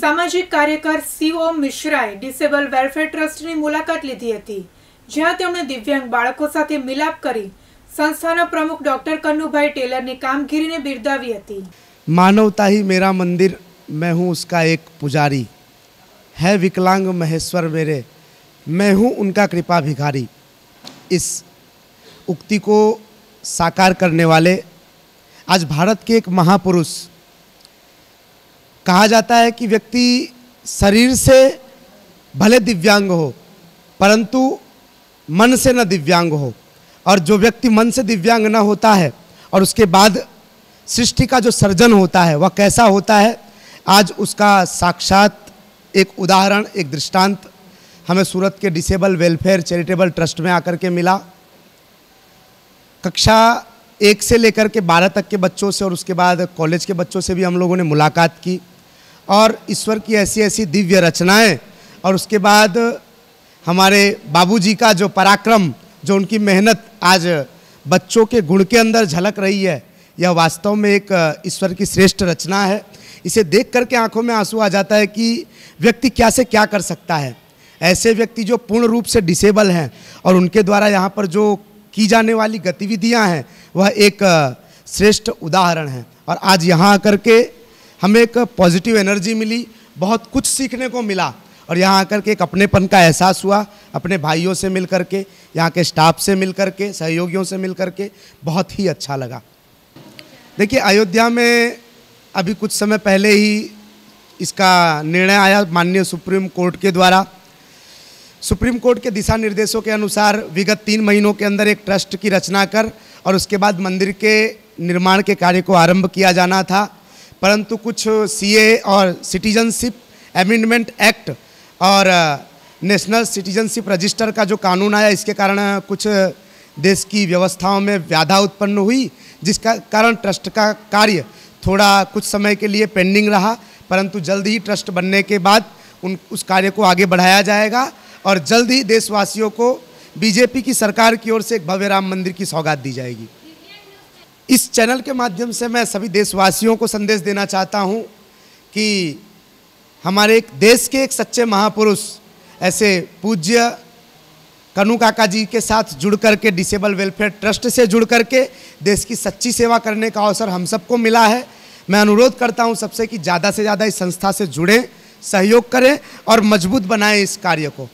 सामाजिक कार्यकर सी ओम डिसेबल वेलफेर ट्रस्ट की मुलाकात लीधी थी ज्यादा दिव्यांग बाड़कों मिलाप कर संस्था प्रमुख डॉक्टर कन्नू भाई टेलर ने कामगिरी ने बिरदावी थी मानवता ही मेरा मंदिर मैं हूँ उसका एक पुजारी है विकलांग महेश्वर मेरे मैं हूँ उनका कृपा भिखारी इस उक्ति को साकार करने वाले आज भारत के एक महापुरुष कहा जाता है कि व्यक्ति शरीर से भले दिव्यांग हो परंतु मन से न दिव्यांग हो और जो व्यक्ति मन से दिव्यांग न होता है और उसके बाद सृष्टि का जो सर्जन होता है वह कैसा होता है आज उसका साक्षात एक उदाहरण एक दृष्टांत हमें सूरत के डिसेबल वेलफेयर चैरिटेबल ट्रस्ट में आकर के मिला कक्षा एक से लेकर के बारह तक के बच्चों से और उसके बाद कॉलेज के बच्चों से भी हम लोगों ने मुलाकात की और ईश्वर की ऐसी ऐसी दिव्य रचनाएं और उसके बाद हमारे बाबूजी का जो पराक्रम जो उनकी मेहनत आज बच्चों के गुण के अंदर झलक रही है यह वास्तव में एक ईश्वर की श्रेष्ठ रचना है इसे देख करके आंखों में आंसू आ जाता है कि व्यक्ति क्या से क्या कर सकता है ऐसे व्यक्ति जो पूर्ण रूप से डिसेबल हैं और उनके द्वारा यहाँ पर जो की जाने वाली गतिविधियाँ हैं वह एक श्रेष्ठ उदाहरण है और आज यहाँ आकर के हमें एक पॉजिटिव एनर्जी मिली बहुत कुछ सीखने को मिला और यहाँ आकर के एक अपनेपन का एहसास हुआ अपने भाइयों से मिल कर के यहाँ के स्टाफ से मिल कर के सहयोगियों से मिल कर के बहुत ही अच्छा लगा देखिए अयोध्या में अभी कुछ समय पहले ही इसका निर्णय आया माननीय सुप्रीम कोर्ट के द्वारा सुप्रीम कोर्ट के दिशा निर्देशों के अनुसार विगत तीन महीनों के अंदर एक ट्रस्ट की रचना कर और उसके बाद मंदिर के निर्माण के कार्य को आरंभ किया जाना था परंतु कुछ सीए और सिटीजनशिप अमेंडमेंट एक्ट और नेशनल सिटीजनशिप रजिस्टर का जो कानून आया इसके कारण कुछ देश की व्यवस्थाओं में व्याधा उत्पन्न हुई जिसका कारण ट्रस्ट का कार्य थोड़ा कुछ समय के लिए पेंडिंग रहा परंतु जल्द ही ट्रस्ट बनने के बाद उन उस कार्य को आगे बढ़ाया जाएगा और जल्द ही देशवासियों को बीजेपी की सरकार की ओर से एक भव्य राम मंदिर की सौगात दी जाएगी इस चैनल के माध्यम से मैं सभी देशवासियों को संदेश देना चाहता हूं कि हमारे एक देश के एक सच्चे महापुरुष ऐसे पूज्य कनु काका जी के साथ जुड़ करके डिसेबल वेलफेयर ट्रस्ट से जुड़ करके देश की सच्ची सेवा करने का अवसर हम सबको मिला है मैं अनुरोध करता हूं सबसे कि ज़्यादा से ज़्यादा इस संस्था से जुड़ें सहयोग करें और मजबूत बनाएं इस कार्य को